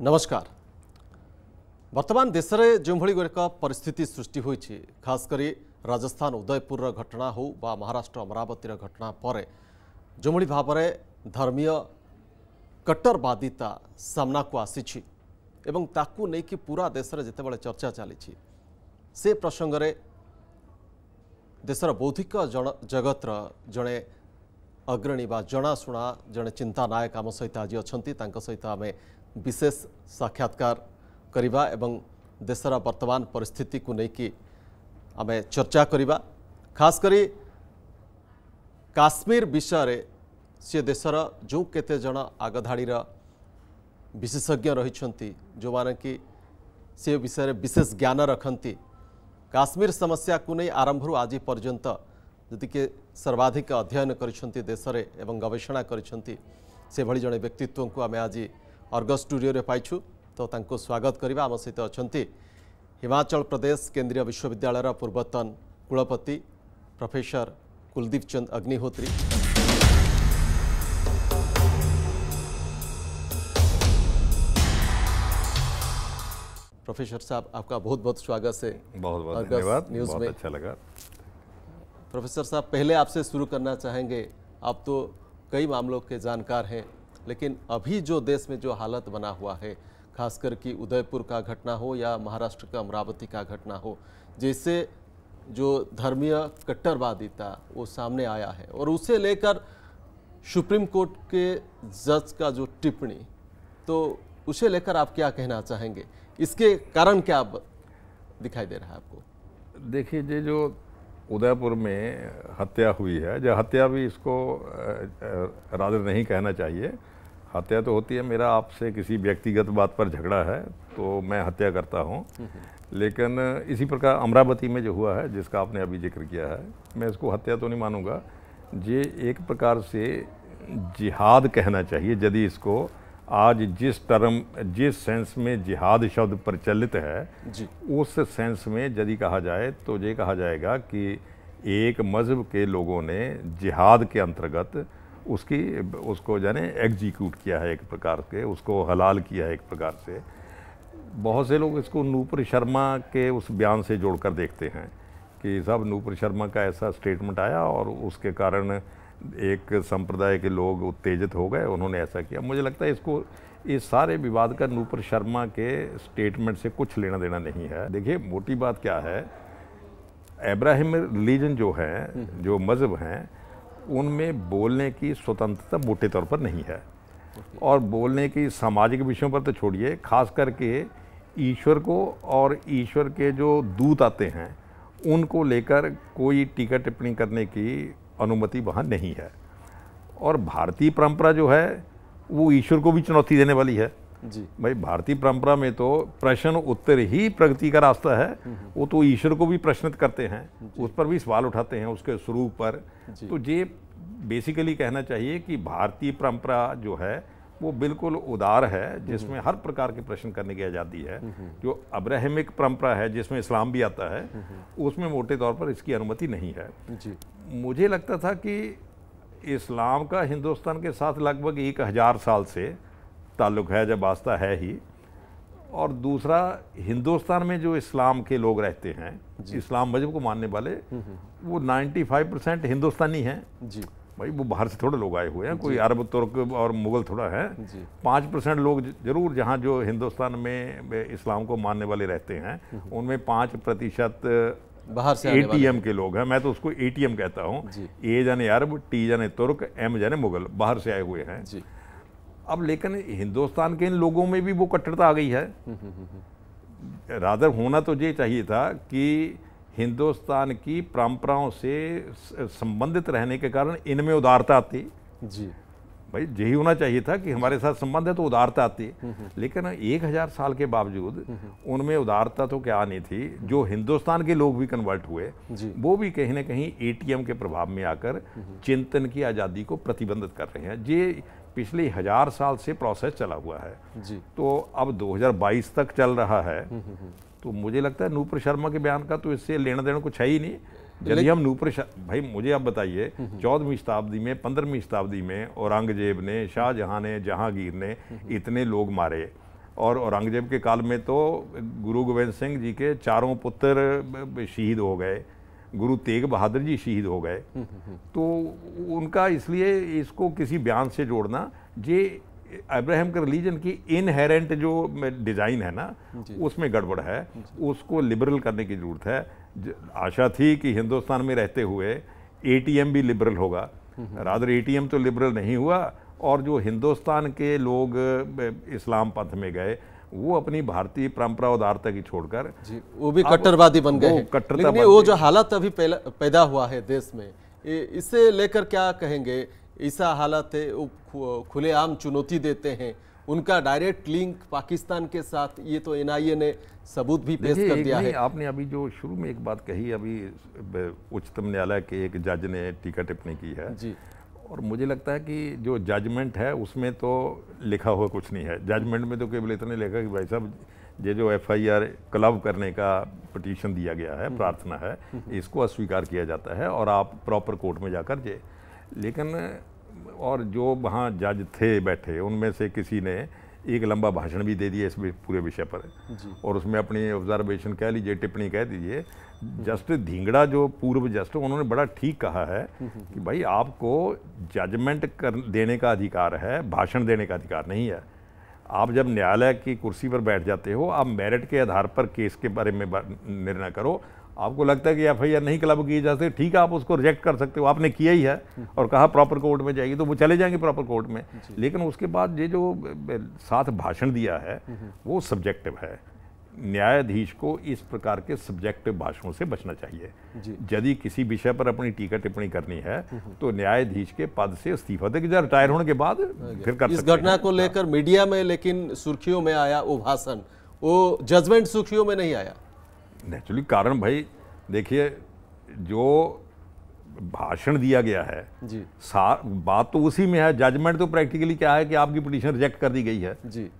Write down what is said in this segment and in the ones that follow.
ନମସ୍କାର ବର୍ତ୍ତମାନ ଦେଶରେ ଯେଉଁଭଳି ଗୁଡ଼ିକ ପରିସ୍ଥିତି ସୃଷ୍ଟି ହୋଇଛି ଖାସ କରି ରାଜସ୍ଥାନ ଉଦୟପୁରର ଘଟଣା ହେଉ ବା ମହାରାଷ୍ଟ୍ର ଅମରାବତୀର ଘଟଣା ପରେ ଯେଉଁଭଳି ଭାବରେ ଧର୍ମୀୟ କଟ୍ଟରବାଦିତା ସାମ୍ନାକୁ ଆସିଛି ଏବଂ ତାକୁ ନେଇକି ପୁରା ଦେଶରେ ଯେତେବେଳେ ଚର୍ଚ୍ଚା ଚାଲିଛି ସେ ପ୍ରସଙ୍ଗରେ ଦେଶର ବୌଦ୍ଧିକ ଜଗତର ଜଣେ ଅଗ୍ରଣୀ ବା ଜଣାଶୁଣା ଜଣେ ଚିନ୍ତା ନାୟକ ଆମ ସହିତ ଆଜି ଅଛନ୍ତି ତାଙ୍କ ସହିତ ଆମେ विशेष साक्षात्कार करिबा एवं देशर वर्तमान परिस्थिति को लेकिन आम चर्चा करिबा खास करी काश्मीर विषय सी देशर जो केतेज आगधाड़ी विशेषज्ञ रही जो माने कि सी विषय विशेष ज्ञान रखती काश्मीर समस्या को नहीं आरंभ आज पर्यंत जी किए सर्वाधिक अध्ययन करेसरे गवेषणा करें व्यक्तित्व को आम आज अर्ग स्टूडियो पाई तो स्वागत करवा आम सहित अच्छा हिमाचल प्रदेश केंद्रीय विश्वविद्यालय पूर्वतन कुलपति प्रोफेसर कुलदीप चंद अग्निहोत्री प्रोफेसर साहब आपका बहुत बहुत स्वागत है बहुत बहुत धन्यवाद न्यूज में अच्छा लगा प्रोफेसर साहब पहले आपसे शुरू करना चाहेंगे आप तो कई मामलों के जानकार हैं लेकिन अभी जो देश में जो हालत बना हुआ है खासकर कि उदयपुर का घटना हो या महाराष्ट्र का अमरावती का घटना हो जिससे जो धर्मीय कट्टरवादिता वो सामने आया है और उसे लेकर सुप्रीम कोर्ट के जज का जो टिप्पणी तो उसे लेकर आप क्या कहना चाहेंगे इसके कारण क्या दिखाई दे रहा है आपको देखिए ये जो उदयपुर में हत्या हुई है जो हत्या भी इसको राजर नहीं कहना चाहिए हत्या तो होती है मेरा आपसे किसी व्यक्तिगत बात पर झगड़ा है तो मैं हत्या करता हूँ हम्म, हम्म। लेकिन इसी प्रकार अमरावती में जो हुआ है जिसका आपने अभी जिक्र किया है मैं इसको हत्या तो नहीं मानूंगा ये एक प्रकार से जिहाद कहना चाहिए यदि इसको आज जिस टर्म जिस सेंस में जिहाद शब्द प्रचलित है जी। उस सेंस में यदि कहा जाए तो ये कहा जाएगा कि एक मजहब के लोगों ने जिहाद के अंतर्गत उसकी उसको जाने एग्जीक्यूट किया है एक प्रकार से उसको हलाल किया है एक प्रकार से बहुत से लोग इसको नूपुर शर्मा के उस बयान से जोड़कर देखते हैं कि सब नूपुर शर्मा का ऐसा स्टेटमेंट आया और उसके कारण एक संप्रदाय के लोग उत्तेजित हो गए उन्होंने ऐसा किया मुझे लगता है इसको इस सारे विवाद का नूपुर शर्मा के स्टेटमेंट से कुछ लेना देना नहीं है देखिए मोटी बात क्या है इब्राहिम रिलीजन जो है जो मज़हब हैं उनमें बोलने की स्वतंत्रता मोटे तौर पर नहीं है और बोलने की सामाजिक विषयों पर तो छोड़िए खास करके ईश्वर को और ईश्वर के जो दूत आते हैं उनको लेकर कोई टीका टिप्पणी करने की अनुमति वहाँ नहीं है और भारतीय परंपरा जो है वो ईश्वर को भी चुनौती देने वाली है जी भाई भारतीय परंपरा में तो प्रश्न उत्तर ही प्रगति का रास्ता है हम्म, हम्म। वो तो ईश्वर को भी प्रश्नित करते हैं उस पर भी सवाल उठाते हैं उसके स्वरूप पर तो ये बेसिकली कहना चाहिए कि भारतीय परंपरा जो है वो बिल्कुल उदार है हम्म, जिसमें हर प्रकार के प्रश्न करने की आज़ादी है जो अब्राहमिक परंपरा है जिसमें इस्लाम भी आता है उसमें मोटे तौर पर इसकी अनुमति नहीं है मुझे लगता था कि इस्लाम का हिंदुस्तान के साथ लगभग एक हज़ार साल से ताल्लुक़ है जब वास्ता है ही और दूसरा हिंदुस्तान में जो इस्लाम के लोग रहते हैं इस्लाम मजहब को मानने वाले हम्म, हम्म। वो 95 परसेंट हिंदुस्तानी हैं जी भाई वो बाहर से थोड़े लोग आए हुए हैं कोई अरब तुर्क और मुग़ल थोड़ा है पाँच परसेंट लोग ज़रूर जहाँ जो हिंदुस्तान में इस्लाम को मानने वाले रहते हैं हम्म, उनमें पाँच प्रतिशत बाहर से एटीएम के लोग हैं मैं तो उसको एटीएम कहता हूँ ए जाने अरब टी जाने तुर्क एम जाने मुग़ल बाहर से आए हुए हैं अब लेकिन हिंदुस्तान के इन लोगों में भी वो कट्टरता आ गई है राधर होना तो ये चाहिए था कि हिंदुस्तान की परंपराओं से संबंधित रहने के कारण इनमें उदारता आती जी भाई यही होना चाहिए था कि हमारे साथ संबंध है तो उदारता आती है हम्म, हम्म। लेकिन एक हज़ार साल के बावजूद हम्म, उनमें उदारता तो क्या नहीं थी जो हिंदुस्तान के लोग भी कन्वर्ट हुए वो भी कहीं ना कहीं एटीएम के प्रभाव में आकर चिंतन की आज़ादी को प्रतिबंधित कर रहे हैं ये पिछले हज़ार साल से प्रोसेस चला हुआ है तो अब 2022 तक चल रहा है तो मुझे लगता है नूपुर शर्मा के बयान का तो इससे लेना देना कुछ है ही नहीं यदि हम नूपुर भाई मुझे आप बताइए हम्म, हम्म। चौदहवीं शताब्दी में पंद्रहवीं शताब्दी में औरंगजेब ने शाहजहां ने जहांगीर ने हम्म, इतने लोग मारे और औरंगजेब के काल में तो गुरु गोविंद सिंह जी के चारों पुत्र शहीद हो गए गुरु तेग बहादुर जी शहीद हो गए तो उनका इसलिए इसको किसी बयान से जोड़ना ये अब्राहम के रिलीजन की इनहेरेंट जो डिज़ाइन है ना उसमें गड़बड़ है उसको लिबरल करने की ज़रूरत है आशा थी कि हिंदुस्तान में रहते हुए एटीएम भी लिबरल होगा रादर एटीएम तो लिबरल नहीं हुआ और जो हिंदुस्तान के लोग इस्लाम पंथ में गए वो अपनी भारतीय परंपरा उदारता की छोड़कर जी वो भी कट्टरवादी बन गए कट्टरता वो, जो हालत अभी पैदा हुआ है देश में इसे लेकर क्या कहेंगे ऐसा हालत है खुलेआम चुनौती देते हैं उनका डायरेक्ट लिंक पाकिस्तान के साथ ये तो एनआईए ने सबूत भी पेश कर दिया है आपने अभी जो शुरू में एक बात कही अभी उच्चतम न्यायालय के एक जज ने टीका टिप्पणी की है जी और मुझे लगता है कि जो जजमेंट है उसमें तो लिखा हुआ कुछ नहीं है जजमेंट में तो केवल इतने लिखा कि भाई साहब ये जो एफ आई आर क्लब करने का पटिशन दिया गया है हम्म। प्रार्थना है हम्म। इसको अस्वीकार किया जाता है और आप प्रॉपर कोर्ट में जाकर जे लेकिन और जो वहाँ जज थे बैठे उनमें से किसी ने एक लंबा भाषण भी दे दिया इस पूरे विषय पर और उसमें अपनी ऑब्जर्वेशन कह लीजिए टिप्पणी कह दीजिए जस्टिस धींगड़ा जो पूर्व जस्ट उन्होंने बड़ा ठीक कहा है हम्म, हम्म, हम्म। कि भाई आपको जजमेंट कर देने का अधिकार है भाषण देने का अधिकार नहीं है आप जब न्यायालय की कुर्सी पर बैठ जाते हो आप मेरिट के आधार पर केस के बारे में निर्णय करो आपको लगता है कि एफ आई आर नहीं क्लब की जा ठीक है आप उसको रिजेक्ट कर सकते हो आपने किया ही है और कहा प्रॉपर कोर्ट में जाएगी तो वो चले जाएंगे प्रॉपर कोर्ट में लेकिन उसके बाद ये जो साथ भाषण दिया है हम्म, हम्म। वो सब्जेक्टिव है न्यायाधीश को इस प्रकार के सब्जेक्टिव भाषणों से बचना चाहिए यदि किसी विषय पर अपनी टीका टिप्पणी करनी है हम्म, तो न्यायाधीश के पद से इस्तीफा दे रिटायर होने के बाद फिर कर इस घटना को लेकर मीडिया में लेकिन सुर्खियों में आया वो भाषण वो जजमेंट सुर्खियों में नहीं आया नेचुरली कारण भाई देखिए जो भाषण दिया गया है जी सार बात तो उसी में है जजमेंट तो प्रैक्टिकली क्या है कि आपकी पिटीशन रिजेक्ट कर दी गई है जी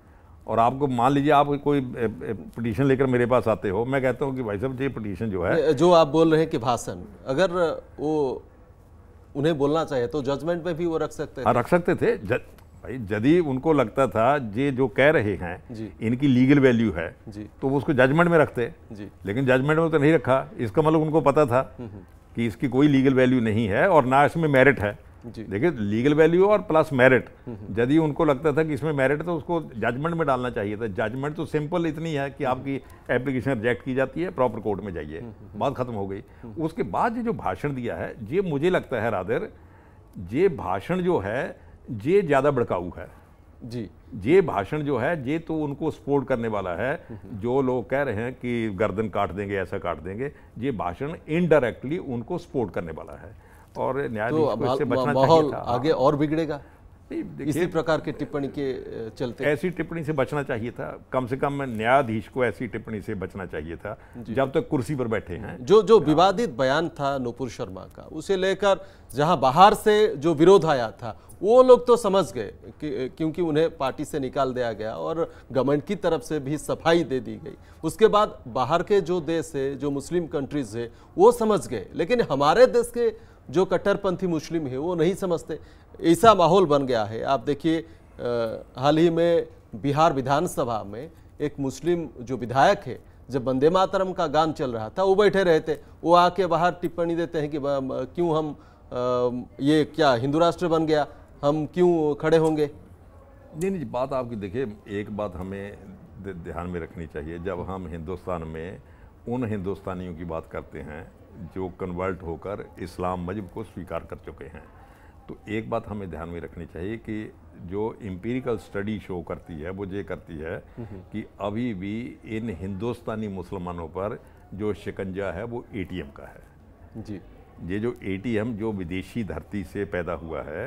और आपको मान लीजिए आप कोई पिटीशन लेकर मेरे पास आते हो मैं कहता हूँ कि भाई साहब ये पिटीशन जो है जो आप बोल रहे हैं कि भाषण अगर वो उन्हें बोलना चाहिए तो जजमेंट में भी वो रख सकते हैं हाँ, रख सकते थे भाई यदि उनको लगता था ये जो कह रहे हैं इनकी लीगल वैल्यू है तो वो उसको जजमेंट में रखते लेकिन जजमेंट में तो नहीं रखा इसका मतलब उनको पता था हम्म, हम्म। कि इसकी कोई लीगल वैल्यू नहीं है और ना इसमें मेरिट है देखिए लीगल वैल्यू और प्लस हम्म, मेरिट यदि उनको लगता था कि इसमें मेरिट तो उसको जजमेंट में डालना चाहिए था जजमेंट तो सिंपल इतनी है कि आपकी एप्लीकेशन रिजेक्ट की जाती है प्रॉपर कोर्ट में जाइए बात खत्म हो गई उसके बाद ये जो भाषण दिया है ये मुझे लगता है रादर ये भाषण जो है जे ज़्यादा भड़काऊ है जी ये भाषण जो है ये तो उनको सपोर्ट करने वाला है जो लोग कह रहे हैं कि गर्दन काट देंगे ऐसा काट देंगे ये भाषण इनडायरेक्टली उनको सपोर्ट करने वाला है और तो न्यायाधीश तो को इससे बचना माहौल आगे हाँ। और बिगड़ेगा इसी प्रकार के टिप्पणी के चलते ऐसी टिप्पणी से बचना चाहिए था कम से कम न्यायाधीश को ऐसी टिप्पणी से बचना चाहिए था जब तक तो कुर्सी पर बैठे हैं जो जो हाँ। विवादित बयान था नूपुर शर्मा का उसे लेकर जहां बाहर से जो विरोध आया था वो लोग तो समझ गए क्योंकि उन्हें पार्टी से निकाल दिया गया और गवर्नमेंट की तरफ से भी सफाई दे दी गई उसके बाद बाहर के जो देश है जो मुस्लिम कंट्रीज है वो समझ गए लेकिन हमारे देश के जो कट्टरपंथी मुस्लिम है वो नहीं समझते ऐसा माहौल बन गया है आप देखिए हाल ही में बिहार विधानसभा में एक मुस्लिम जो विधायक है जब वंदे मातरम का गान चल रहा था वो बैठे रहते वो आके बाहर टिप्पणी देते हैं कि क्यों हम आ, ये क्या हिंदू राष्ट्र बन गया हम क्यों खड़े होंगे नहीं नहीं बात आपकी देखिए एक बात हमें ध्यान में रखनी चाहिए जब हम हिंदुस्तान में उन हिंदुस्तानियों की बात करते हैं जो कन्वर्ट होकर इस्लाम मजहब को स्वीकार कर चुके हैं तो एक बात हमें ध्यान में रखनी चाहिए कि जो इम्पीरिकल स्टडी शो करती है वो ये करती है कि अभी भी इन हिंदुस्तानी मुसलमानों पर जो शिकंजा है वो ए का है जी ये जो ए जो विदेशी धरती से पैदा हुआ है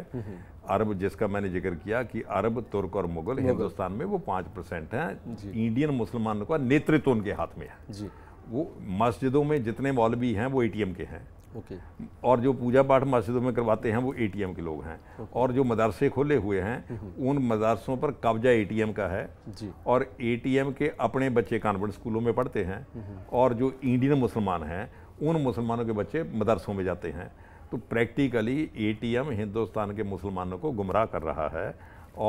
अरब जिसका मैंने जिक्र किया कि अरब तुर्क और मुगल हिंदुस्तान में वो पाँच परसेंट हैं इंडियन मुसलमानों का नेतृत्व उनके हाथ में है जी वो मस्जिदों में जितने मौलवी हैं वो एटीएम के हैं ओके okay. और जो पूजा पाठ मस्जिदों में करवाते हैं वो एटीएम के लोग हैं okay. और जो मदरसे खोले हुए हैं उन मदरसों पर कब्जा एटीएम का है जी। और एटीएम के अपने बच्चे कॉन्वेंट स्कूलों में पढ़ते हैं और जो इंडियन मुसलमान हैं उन मुसलमानों के बच्चे मदरसों में जाते हैं तो प्रैक्टिकली ए हिंदुस्तान के मुसलमानों को गुमराह कर रहा है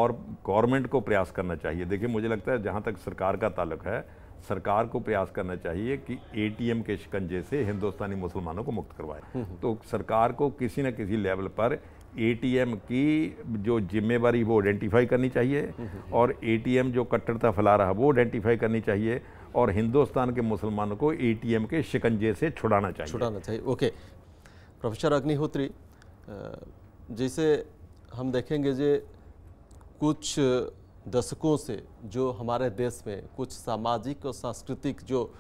और गवर्नमेंट को प्रयास करना चाहिए देखिए मुझे लगता है जहाँ तक सरकार का ताल्लुक है सरकार को प्रयास करना चाहिए कि एटीएम के शिकंजे से हिंदुस्तानी मुसलमानों को मुक्त करवाए हम्म, हम्म। तो सरकार को किसी न किसी लेवल पर एटीएम की जो जिम्मेवारी वो आइडेंटिफाई करनी चाहिए हम्म, और एटीएम जो कट्टरता फैला रहा वो आइडेंटिफाई करनी चाहिए और हिंदुस्तान के मुसलमानों को एटीएम के शिकंजे से छुड़ाना चाहिए छुड़ाना चाहिए ओके प्रोफेसर अग्निहोत्री जैसे हम देखेंगे जे कुछ दशकों से जो हमारे देश में कुछ सामाजिक और सांस्कृतिक जो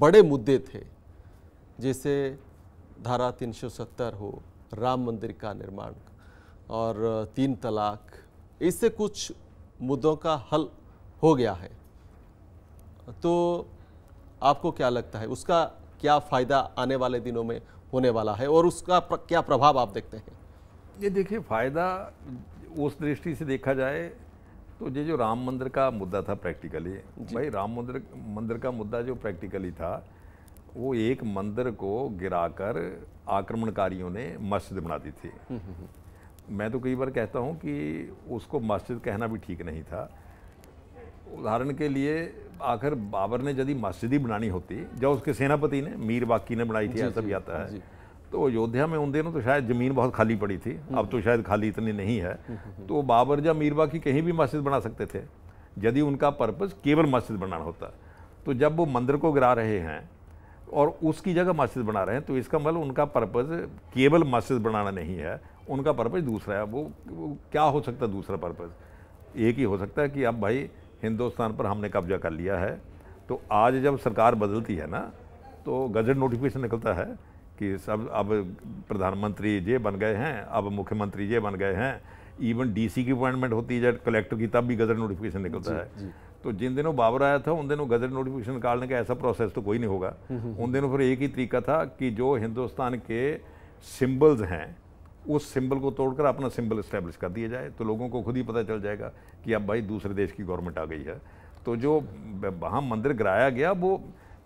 बड़े मुद्दे थे जैसे धारा 370 हो राम मंदिर का निर्माण और तीन तलाक इससे कुछ मुद्दों का हल हो गया है तो आपको क्या लगता है उसका क्या फ़ायदा आने वाले दिनों में होने वाला है और उसका क्या प्रभाव आप देखते हैं ये देखिए फ़ायदा उस दृष्टि से देखा जाए तो ये जो राम मंदिर का मुद्दा था प्रैक्टिकली भाई राम मंदिर मंदिर का मुद्दा जो प्रैक्टिकली था वो एक मंदिर को गिराकर आक्रमणकारियों ने मस्जिद बना दी थी हम्म, हम्म, हम्म। मैं तो कई बार कहता हूँ कि उसको मस्जिद कहना भी ठीक नहीं था उदाहरण के लिए आखिर बाबर ने यदि मस्जिद ही बनानी होती जब उसके सेनापति ने मीर बाकी ने बनाई थी ऐसा भी आता है तो अयोध्या में उन दिनों तो शायद ज़मीन बहुत खाली पड़ी थी हम्म। अब तो शायद खाली इतनी नहीं है हम्म, हम्म, तो बाबर या मीरबा की कहीं भी मस्जिद बना सकते थे यदि उनका पर्पज़ केवल मस्जिद बनाना होता तो जब वो मंदिर को गिरा रहे हैं और उसकी जगह मस्जिद बना रहे हैं तो इसका मतलब उनका पर्पज़ केवल मस्जिद बनाना नहीं है उनका पर्पज़ दूसरा है वो, वो क्या हो सकता है दूसरा पर्पज़ एक ही हो सकता है कि अब भाई हिंदुस्तान पर हमने कब्जा कर लिया है तो आज जब सरकार बदलती है ना तो गजट नोटिफिकेशन निकलता है कि सब अब प्रधानमंत्री ये बन गए हैं अब मुख्यमंत्री ये बन गए हैं इवन डीसी की अपॉइंटमेंट होती है कलेक्टर की तब भी गजट नोटिफिकेशन निकलता है जी. तो जिन दिनों बाबर आया था उन दिनों गजट नोटिफिकेशन निकालने का ऐसा प्रोसेस तो कोई नहीं होगा हम्म, हम्म, उन दिनों फिर एक ही तरीका था कि जो हिंदुस्तान के सिम्बल्स हैं उस सिंबल को तोड़कर अपना सिंबल इस्टेब्लिश कर दिया जाए तो लोगों को खुद ही पता चल जाएगा कि अब भाई दूसरे देश की गवर्नमेंट आ गई है तो जो वहाँ मंदिर गिराया गया वो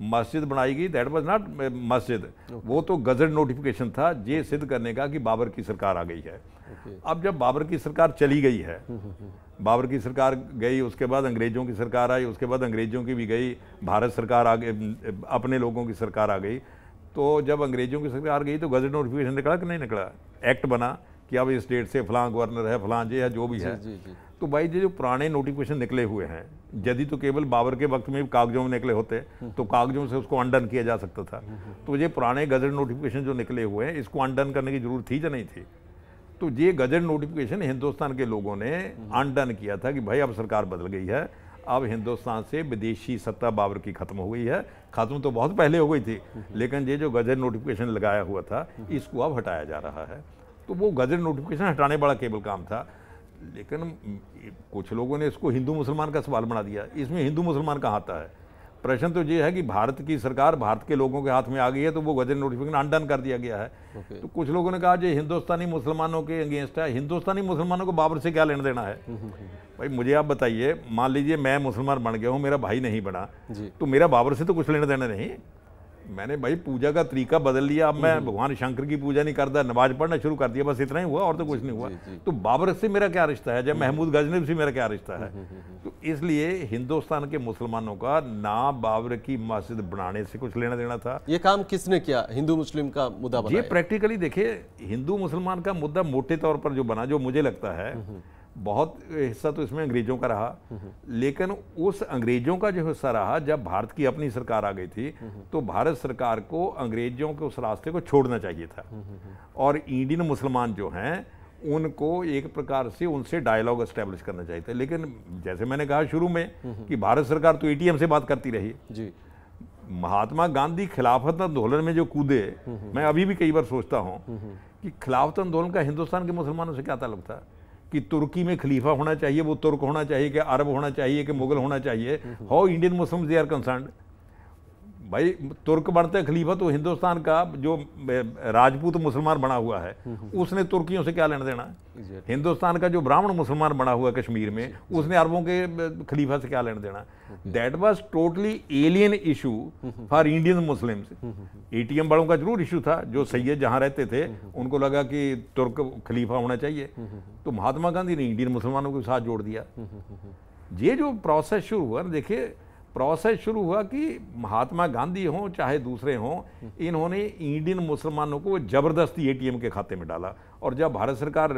मस्जिद बनाई गई दैट वाज नॉट मस्जिद वो तो गजट नोटिफिकेशन था ये सिद्ध करने का कि बाबर की सरकार आ गई है okay. अब जब बाबर की सरकार चली गई है हम्म, हम्म, हम्म। बाबर की सरकार गई उसके बाद अंग्रेज़ों की सरकार आई उसके बाद अंग्रेज़ों की भी गई भारत सरकार आ गई अपने लोगों की सरकार आ गई तो जब अंग्रेज़ों की सरकार गई तो गजट नोटिफिकेशन निकला कि नहीं निकला एक्ट बना कि अब इस डेट से फलां गवर्नर है फलां ये है जो भी है जी, जी, जी. तो भाई जो पुराने नोटिफिकेशन निकले हुए हैं यदि तो केवल बाबर के वक्त में कागजों में निकले होते तो कागजों से उसको अंडन किया जा सकता था तो ये पुराने गजट नोटिफिकेशन जो निकले हुए हैं इसको अंडन करने की जरूरत थी या नहीं थी तो ये गजट नोटिफिकेशन हिंदुस्तान के लोगों ने अंडन किया था कि भाई अब सरकार बदल गई है अब हिंदुस्तान से विदेशी सत्ता बाबर की खत्म हो गई है खत्म तो बहुत पहले हो गई थी लेकिन ये जो गजट नोटिफिकेशन लगाया हुआ था इसको अब हटाया जा रहा है तो वो गजट नोटिफिकेशन हटाने वाला केवल काम था लेकिन कुछ लोगों ने इसको हिंदू मुसलमान का सवाल बना दिया इसमें हिंदू मुसलमान कहाँ आता है प्रश्न तो ये है कि भारत की सरकार भारत के लोगों के हाथ में आ गई है तो वो गजर नोटिफिकेशन अनडन कर दिया गया है okay. तो कुछ लोगों ने कहा जो हिंदुस्तानी मुसलमानों के अगेंस्ट है हिंदुस्तानी मुसलमानों को बाबर से क्या लेना देना है हम्म, हम्म, हम्म। भाई मुझे आप बताइए मान लीजिए मैं मुसलमान बन गया हूँ मेरा भाई नहीं बना तो मेरा बाबर से तो कुछ लेना देना नहीं मैंने भाई पूजा का तरीका बदल लिया अब मैं हम्म। भगवान शंकर की पूजा नहीं करता नमाज पढ़ना शुरू कर दिया बस इतना ही हुआ और तो कुछ नहीं हुआ तो बाबर से मेरा क्या रिश्ता है जब हम्म। महमूद गजनब से मेरा क्या रिश्ता है हम्म, तो इसलिए हिंदुस्तान के मुसलमानों का ना बाबर की मस्जिद बनाने से कुछ लेना देना था ये काम किसने किया हिंदू मुस्लिम का मुद्दा ये प्रैक्टिकली देखिए हिंदू मुसलमान का मुद्दा मोटे तौर पर जो बना जो मुझे लगता है बहुत हिस्सा तो इसमें अंग्रेजों का रहा लेकिन उस अंग्रेजों का जो हिस्सा रहा जब भारत की अपनी सरकार आ गई थी तो भारत सरकार को अंग्रेजों के उस रास्ते को छोड़ना चाहिए था और इंडियन मुसलमान जो हैं उनको एक प्रकार से उनसे डायलॉग एस्टेब्लिश करना चाहिए था लेकिन जैसे मैंने कहा शुरू में कि भारत सरकार तो एटीएम से बात करती रही जी महात्मा गांधी खिलाफत आंदोलन में जो कूदे मैं अभी भी कई बार सोचता हूँ कि खिलाफत आंदोलन का हिंदुस्तान के मुसलमानों से क्या ताल्लुक था कि तुर्की में खलीफा होना चाहिए वो तुर्क होना चाहिए कि अरब होना चाहिए कि मुगल होना चाहिए how Indian Muslim they are concern भाई तुर्क बनते खलीफा तो हिंदुस्तान का जो राजपूत मुसलमान बना हुआ है हम्म, हम्म। उसने तुर्कियों से क्या लेना देना है हिंदुस्तान का जो ब्राह्मण मुसलमान बना हुआ कश्मीर में उसने अरबों के खलीफा से क्या लेना देना that was totally alien issue for Indian Muslims एटीएम बड़ों का जरूर इशू था जो सैयद जहाँ रहते थे हम्म, उनको लगा कि तुर्क खलीफा होना चाहिए तो महात्मा गांधी ने इंडियन मुसलमानों के साथ जोड़ दिया ये जो प्रोसेस शुरू हुआ ना देखिए प्रोसेस शुरू हुआ कि महात्मा गांधी हों चाहे दूसरे हों इन्होंने इंडियन मुसलमानों को ज़बरदस्ती एटीएम के खाते में डाला और जब भारत सरकार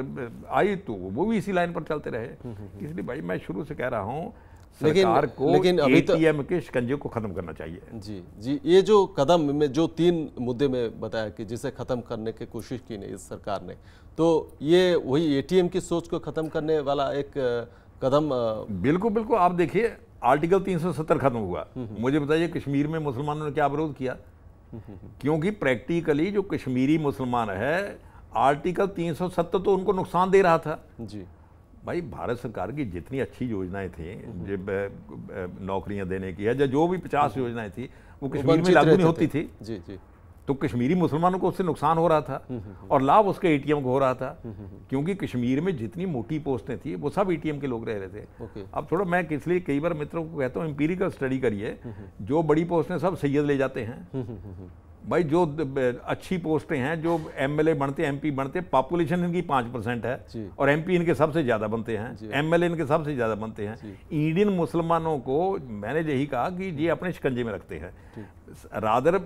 आई तो वो भी इसी लाइन पर चलते रहे इसलिए भाई मैं शुरू से कह रहा हूँ सरकार लेकिन, को लेकिन अभी एटीएम तो- के शिकंजे को खत्म करना चाहिए जी जी ये जो कदम में जो तीन मुद्दे में बताया कि जिसे खत्म करने की कोशिश की नहीं इस सरकार ने तो ये वही एटीएम की सोच को खत्म करने वाला एक कदम बिल्कुल बिल्कुल आप देखिए आर्टिकल 370 खत्म हुआ हम्म, हम्म। मुझे बताइए कश्मीर में मुसलमानों ने क्या विरोध किया हम्म, क्योंकि प्रैक्टिकली जो कश्मीरी मुसलमान है आर्टिकल 370 तो उनको नुकसान दे रहा था जी भाई भारत सरकार की जितनी अच्छी योजनाएं थी जब नौकरियां देने की है या जो भी पचास योजनाएं थी वो कश्मीर में लागू नहीं होती थी जी जी तो कश्मीरी मुसलमानों को उससे नुकसान हो रहा था और लाभ उसके एटीएम को हो रहा था क्योंकि कश्मीर में जितनी मोटी पोस्टें थी वो सब एटीएम के लोग रह रहे थे अब थोड़ा मैं इसलिए कई बार मित्रों को कहता हूँ इम्पीरिकल स्टडी करिए जो बड़ी पोस्टें सब सैयद ले जाते हैं भाई जो अच्छी पोस्टें हैं जो एमएलए बनते एमपी बनते पॉपुलेशन इनकी पाँच परसेंट है और एमपी इनके सबसे ज़्यादा बनते हैं एमएलए इनके सबसे ज़्यादा बनते हैं इंडियन मुसलमानों को मैंने यही कहा कि ये अपने शिकंजे में रखते हैं रादर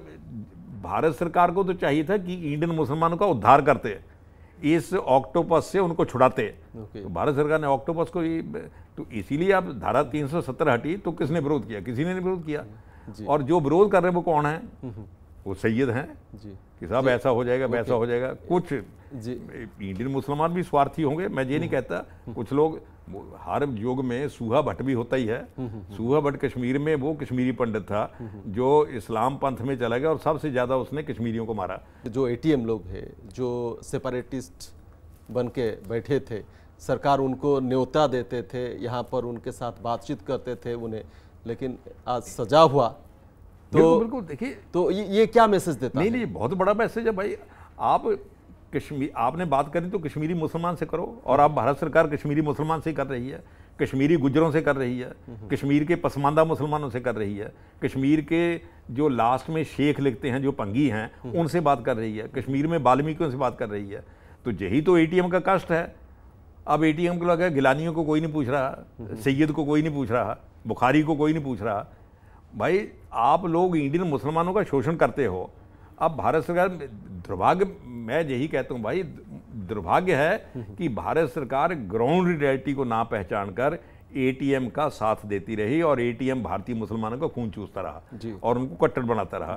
भारत सरकार को तो चाहिए था कि इंडियन मुसलमानों का उद्धार करते इस ऑक्टोपस से उनको छुड़ाते तो भारत सरकार ने ऑक्टोपस को तो इसीलिए आप धारा 370 हटी तो किसने विरोध किया किसी ने विरोध किया और जो विरोध कर रहे हैं वो कौन है हम्म, हम्म। वो सैयद हैं कि साहब ऐसा हो जाएगा वैसा हो जाएगा कुछ इंडियन मुसलमान भी स्वार्थी होंगे मैं ये नहीं हम्म। कहता कुछ लोग हर युग में सूहा भट्ट भी होता ही है सूहा भट्ट कश्मीर में वो कश्मीरी पंडित था जो इस्लाम पंथ में चला गया और सबसे ज़्यादा उसने कश्मीरियों को मारा जो एटीएम लोग हैं जो सेपरेटिस्ट बन के बैठे थे सरकार उनको न्योता देते थे यहाँ पर उनके साथ बातचीत करते थे उन्हें लेकिन आज सजा हुआ तो बिल्कुल देखिए तो ये, ये क्या मैसेज देता नहीं है? नहीं बहुत बड़ा मैसेज है भाई आप कश्मीर आपने बात करी तो कश्मीरी मुसलमान से करो और आप भारत सरकार कश्मीरी मुसलमान से कर रही है कश्मीरी गुजरों से कर रही है कश्मीर के पसमानदा मुसलमानों से कर रही है कश्मीर के जो लास्ट में शेख लिखते हैं जो पंगी हैं उनसे बात कर रही है कश्मीर में बाल्मीकियों से बात कर रही है तो यही तो एटीएम का कष्ट है अब एटीएम को लगा गिलानियों को कोई नहीं पूछ रहा सैयद को कोई नहीं पूछ रहा बुखारी को कोई नहीं पूछ रहा भाई आप लोग इंडियन मुसलमानों का शोषण करते हो अब भारत सरकार दुर्भाग्य मैं यही कहता हूँ भाई दुर्भाग्य है कि भारत सरकार ग्राउंड रियलिटी को ना पहचान कर एटीएम का साथ देती रही और एटीएम भारतीय मुसलमानों का खून चूसता रहा और उनको कट्टर बनाता रहा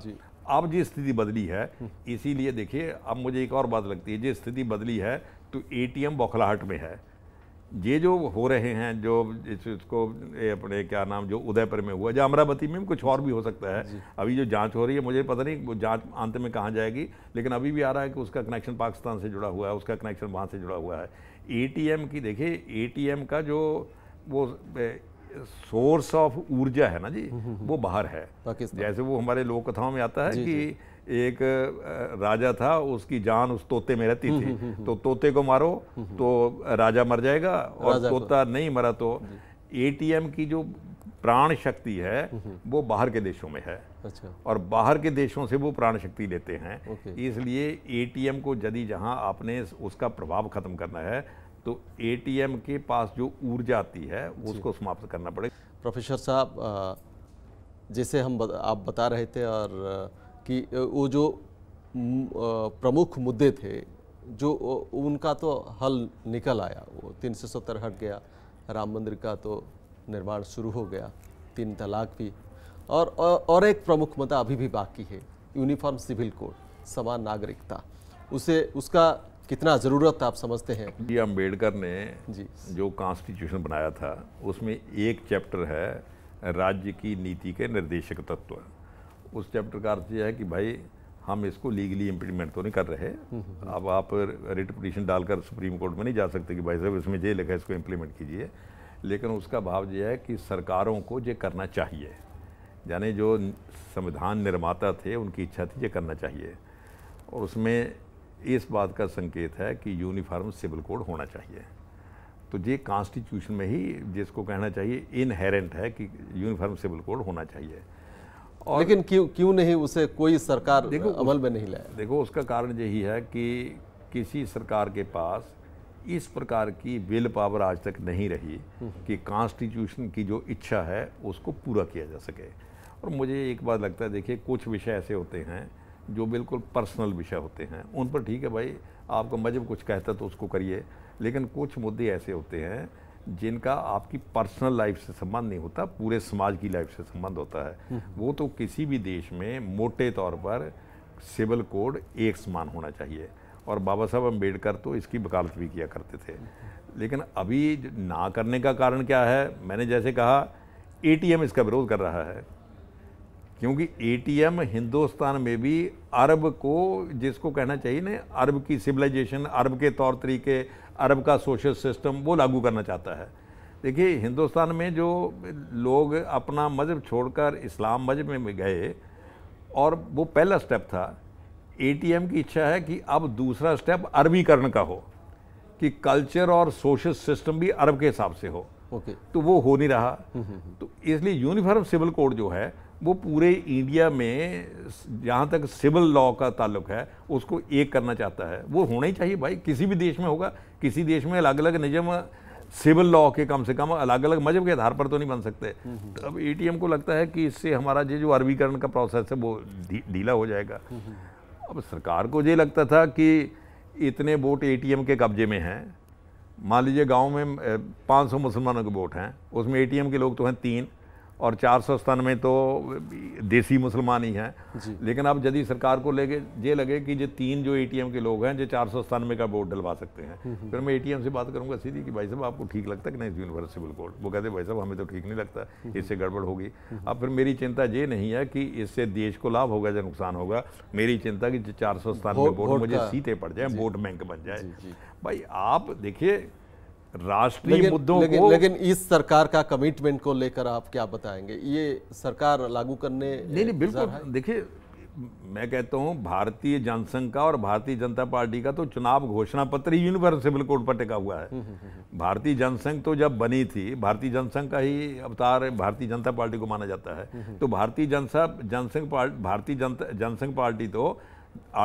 अब जी स्थिति बदली है इसीलिए देखिए अब मुझे एक और बात लगती है जी स्थिति बदली है तो एटीएम बौखलाहट में है ये जो हो रहे हैं जो इस, इसको अपने क्या नाम जो उदयपुर में हुआ जो अमरावती में कुछ और भी हो सकता है अभी जो जांच हो रही है मुझे पता नहीं वो जांच अंत में कहाँ जाएगी लेकिन अभी भी आ रहा है कि उसका कनेक्शन पाकिस्तान से जुड़ा हुआ है उसका कनेक्शन वहाँ से जुड़ा हुआ है ए की देखिए ए का जो वो सोर्स ऑफ ऊर्जा है ना जी हम्म, हम्म, हम्म। वो बाहर है जैसे वो हमारे लोक कथाओं में आता है कि एक राजा था उसकी जान उस तोते में रहती हम्म, थी हम्म, हम्म, तो तोते को मारो तो राजा मर जाएगा और तोता नहीं मरा तो एटीएम की जो प्राण शक्ति है वो बाहर के देशों में है अच्छा। और बाहर के देशों से वो प्राण शक्ति लेते हैं इसलिए एटीएम को यदि जहां आपने उसका प्रभाव खत्म करना है तो एटीएम के पास जो ऊर्जा आती है उसको समाप्त करना पड़ेगा प्रोफेसर साहब जैसे हम आप बता रहे थे और कि वो जो प्रमुख मुद्दे थे जो उनका तो हल निकल आया वो तीन सौ सत्तर हट गया राम मंदिर का तो निर्माण शुरू हो गया तीन तलाक भी और और एक प्रमुख मुद्दा अभी भी बाकी है यूनिफॉर्म सिविल कोड समान नागरिकता उसे उसका कितना ज़रूरत आप समझते हैं जी अम्बेडकर ने जी जो कॉन्स्टिट्यूशन बनाया था उसमें एक चैप्टर है राज्य की नीति के निर्देशक तत्व उस चैप्टर का अर्थ यह है कि भाई हम इसको लीगली इम्प्लीमेंट तो नहीं कर रहे अब आप रिट पटिशन डालकर सुप्रीम कोर्ट में नहीं जा सकते कि भाई साहब इसमें ये लिखा है इसको इम्प्लीमेंट कीजिए लेकिन उसका भाव यह है कि सरकारों को ये करना चाहिए यानी जो संविधान निर्माता थे उनकी इच्छा थी ये करना चाहिए और उसमें इस बात का संकेत है कि यूनिफॉर्म सिविल कोड होना चाहिए तो ये कॉन्स्टिट्यूशन में ही जिसको कहना चाहिए इनहेरेंट है कि यूनिफॉर्म सिविल कोड होना चाहिए और लेकिन क्यों क्यों नहीं उसे कोई सरकार देखो अमल में नहीं लाया देखो उसका कारण यही है कि किसी सरकार के पास इस प्रकार की विल पावर आज तक नहीं रही हम्म। कि कॉन्स्टिट्यूशन की जो इच्छा है उसको पूरा किया जा सके और मुझे एक बात लगता है देखिए कुछ विषय ऐसे होते हैं जो बिल्कुल पर्सनल विषय होते हैं उन पर ठीक है भाई आपका मजहब कुछ कहता तो उसको करिए लेकिन कुछ मुद्दे ऐसे होते हैं जिनका आपकी पर्सनल लाइफ से संबंध नहीं होता पूरे समाज की लाइफ से संबंध होता है हम्म। वो तो किसी भी देश में मोटे तौर पर सिविल कोड एक समान होना चाहिए और बाबा साहब अम्बेडकर तो इसकी वकालत भी किया करते थे लेकिन अभी ना करने का कारण क्या है मैंने जैसे कहा ए इसका विरोध कर रहा है क्योंकि ए हिंदुस्तान में भी अरब को जिसको कहना चाहिए ना अरब की सिविलाइजेशन अरब के तौर तरीके अरब का सोशल सिस्टम वो लागू करना चाहता है देखिए हिंदुस्तान में जो लोग अपना मजहब छोड़कर इस्लाम मजहब में गए और वो पहला स्टेप था एटीएम की इच्छा है कि अब दूसरा स्टेप अरबीकरण का हो कि कल्चर और सोशल सिस्टम भी अरब के हिसाब से हो ओके okay. तो वो हो नहीं रहा हम्म, हम्म, हम्म। तो इसलिए यूनिफॉर्म सिविल कोड जो है वो पूरे इंडिया में जहाँ तक सिविल लॉ का ताल्लुक है उसको एक करना चाहता है वो होना ही चाहिए भाई किसी भी देश में होगा किसी देश में अलग अलग निजम सिविल लॉ के कम से कम अलग अलग मजहब के आधार पर तो नहीं बन सकते हम्म, हम्म। तो अब एटीएम को लगता है कि इससे हमारा जो जो अरबीकरण का प्रोसेस है वो ढीला दी, हो जाएगा हम्म, अब सरकार को ये लगता था कि इतने वोट ए के कब्जे में हैं मान लीजिए गांव में 500 मुसलमानों के वोट हैं उसमें एटीएम के लोग तो हैं तीन और चार सौ सतानवे तो देसी मुसलमान ही हैं लेकिन अब यदि सरकार को लेके ये लगे कि जो तीन जो एटीएम के लोग हैं जो चार सौ सतानवे का वोट डलवा सकते हैं हम्म, हम्म। फिर मैं एटीएम से बात करूंगा सीधी कि भाई साहब आपको ठीक लगता है कि नहीं यूनिवर्सिबल कोर्ट वो कहते भाई साहब हमें तो ठीक नहीं लगता हम्म, इससे गड़बड़ होगी अब फिर मेरी चिंता ये नहीं है कि इससे देश को लाभ होगा या नुकसान होगा मेरी चिंता कि चार सौ सतानवे वोट मुझे सीटें पड़ जाए वोट बैंक बन जाए भाई आप देखिए राष्ट्रीय मुद्दों लेकिन, को लेकिन इस सरकार का कमिटमेंट को लेकर आप क्या बताएंगे ये सरकार लागू करने नहीं नहीं बिल्कुल देखिए मैं कहता हूँ भारतीय जनसंघ का और भारतीय जनता पार्टी का तो चुनाव घोषणा पत्र ही यूनिवर्सिबल कोड पर टिका हुआ है हम्म, हम्म, हम्म, भारतीय जनसंघ तो जब बनी थी भारतीय जनसंघ का ही अवतार भारतीय जनता पार्टी को माना जाता है तो भारतीय जनता जनसंघ पार्टी भारतीय जनसंघ पार्टी तो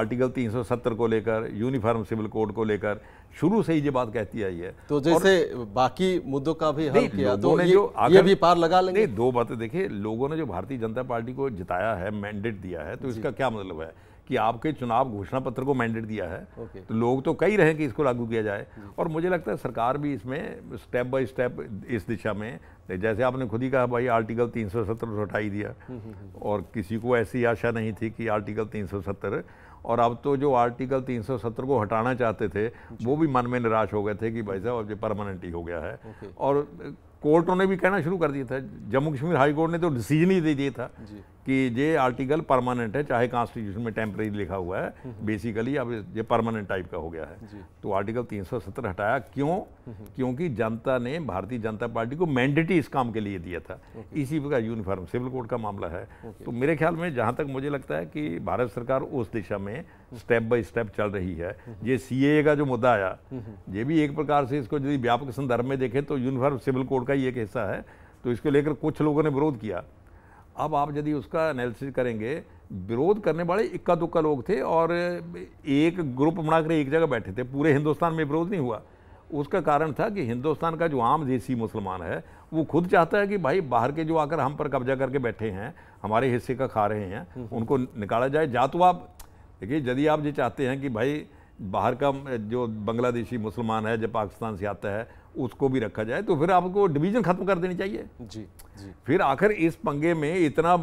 आर्टिकल 370 को लेकर यूनिफॉर्म सिविल कोड को लेकर शुरू से ही ये बात कहती आई है तो जैसे बाकी मुद्दों का भी हल किया तो ये, जो ये भी पार लगा लेंगे नहीं दो बातें देखिए लोगों ने जो भारतीय जनता पार्टी को जिताया है मैंडेट दिया है तो इसका क्या मतलब है कि आपके चुनाव घोषणा पत्र को मैंडेट दिया है okay. तो लोग तो कई रहे कि इसको लागू किया जाए और मुझे लगता है सरकार भी इसमें स्टेप बाय स्टेप इस दिशा में जैसे आपने खुद ही कहा भाई आर्टिकल तीन सौ सत्तर हटाई दिया हम्म, हम्म, हम्म। और किसी को ऐसी आशा नहीं थी कि आर्टिकल तीन सौ सत्तर और अब तो जो आर्टिकल 370 को हटाना चाहते थे वो भी मन में निराश हो गए थे कि भाई साहब अब ये परमानेंट ही हो गया है okay. और कोर्टों ने भी कहना शुरू कर दिया था जम्मू कश्मीर हाई कोर्ट ने तो डिसीजन ही दे दिया था कि ये आर्टिकल परमानेंट है चाहे कॉन्स्टिट्यूशन में टेम्प्रेरी लिखा हुआ है बेसिकली हम्म, हम्म। अब ये परमानेंट टाइप का हो गया है तो आर्टिकल 370 हटाया हम्म, क्यों क्योंकि जनता ने भारतीय जनता पार्टी को मैंडेटी इस काम के लिए दिया था इसी प्रकार यूनिफॉर्म सिविल कोड का मामला है तो मेरे ख्याल में जहाँ तक मुझे लगता है कि भारत सरकार उस दिशा में स्टेप बाई स्टेप चल रही है ये सी का जो मुद्दा आया ये भी एक प्रकार से इसको यदि व्यापक संदर्भ में देखें तो यूनिफॉर्म सिविल कोड का ही एक हिस्सा है तो इसको लेकर कुछ लोगों ने विरोध किया अब आप यदि उसका एनालिसिस करेंगे विरोध करने वाले इक्का दुक्का लोग थे और एक ग्रुप बनाकर एक जगह बैठे थे पूरे हिंदुस्तान में विरोध नहीं हुआ उसका कारण था कि हिंदुस्तान का जो आम देसी मुसलमान है वो खुद चाहता है कि भाई बाहर के जो आकर हम पर कब्जा करके बैठे हैं हमारे हिस्से का खा रहे हैं हम्म। उनको निकाला जाए जा तो आप देखिए यदि आप ये चाहते हैं कि भाई बाहर का जो बांग्लादेशी मुसलमान है जो पाकिस्तान से आता है उसको भी रखा जाए तो फिर आपको डिवीजन खत्म कर देनी चाहिए जी जी फिर आखिर इस पंगे में इतना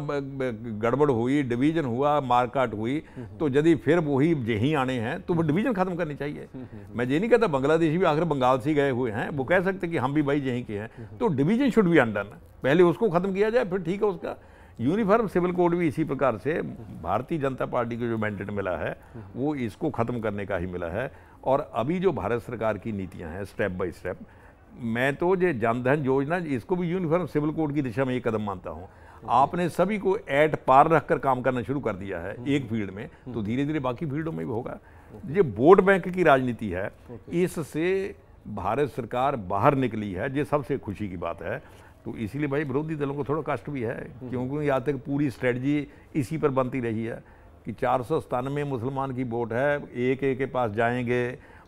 गड़बड़ हुई डिवीजन हुआ मारकाट हुई तो यदि फिर वही यही आने हैं तो वो डिवीजन खत्म करनी चाहिए मैं ये नहीं कहता बांग्लादेश भी आखिर बंगाल से गए हुए हैं वो कह सकते कि हम भी भाई यहीं के हैं तो डिवीजन शुड भी अंडन पहले उसको खत्म किया जाए फिर ठीक है उसका यूनिफॉर्म सिविल कोड भी इसी प्रकार से भारतीय जनता पार्टी को जो मैंडेट मिला है वो इसको ख़त्म करने का ही मिला है और अभी जो भारत सरकार की नीतियां हैं स्टेप बाय स्टेप मैं तो ये जनधन योजना इसको भी यूनिफॉर्म सिविल कोड की दिशा में ये कदम मानता हूँ आपने सभी को एट पार रखकर काम करना शुरू कर दिया है एक हम्म। फील्ड में तो हम्म। धीरे धीरे बाकी फील्डों में भी होगा ये वोट बैंक की राजनीति है इससे भारत सरकार बाहर निकली है ये सबसे खुशी की बात है तो इसीलिए भाई विरोधी दलों को थोड़ा कष्ट भी है हम्म। क्योंकि यहाँ तक पूरी स्ट्रेटजी इसी पर बनती रही है कि चार सौ मुसलमान की वोट है एक ए के पास जाएंगे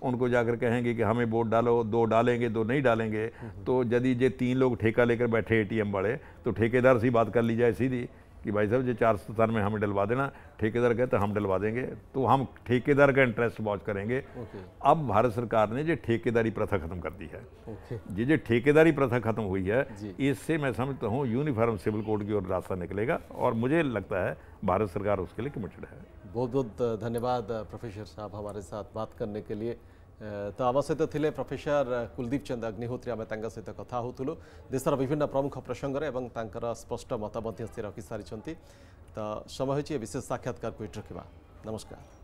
उनको जाकर कहेंगे कि हमें वोट डालो दो डालेंगे दो नहीं डालेंगे तो यदि ये तीन लोग ठेका लेकर बैठे एटीएम वाले तो ठेकेदार से बात कर ली जाए सीधी कि भाई साहब जो चार सौ में हमें डलवा देना ठेकेदार कहते तो हम डलवा देंगे तो हम ठेकेदार का इंटरेस्ट वॉच करेंगे okay. अब भारत सरकार ने जो ठेकेदारी प्रथा खत्म कर दी है okay. जो ठेकेदारी प्रथा खत्म हुई है इससे मैं समझता हूँ यूनिफॉर्म सिविल कोड की ओर रास्ता निकलेगा और मुझे लगता है भारत सरकार उसके लिए कमिटेड है बहुत बहुत धन्यवाद प्रोफेसर साहब हमारे साथ बात करने के लिए ତ ଆମ ସହିତ ଥିଲେ ପ୍ରଫେସର କୁଲଦୀପ ଚନ୍ଦ ଅଗ୍ନିହୋତ୍ରୀ ଆମେ ତାଙ୍କ ସହିତ କଥା ହେଉଥିଲୁ ଦେଶର ବିଭିନ୍ନ ପ୍ରମୁଖ ପ୍ରସଙ୍ଗରେ ଏବଂ ତାଙ୍କର ସ୍ପଷ୍ଟ ମତ ମଧ୍ୟ ସେ ରଖିସାରିଛନ୍ତି ତ ସମୟ ହେଉଛି ଏ ବିଶେଷ ସାକ୍ଷାତକାରକୁ ଏଠି ରଖିବା ନମସ୍କାର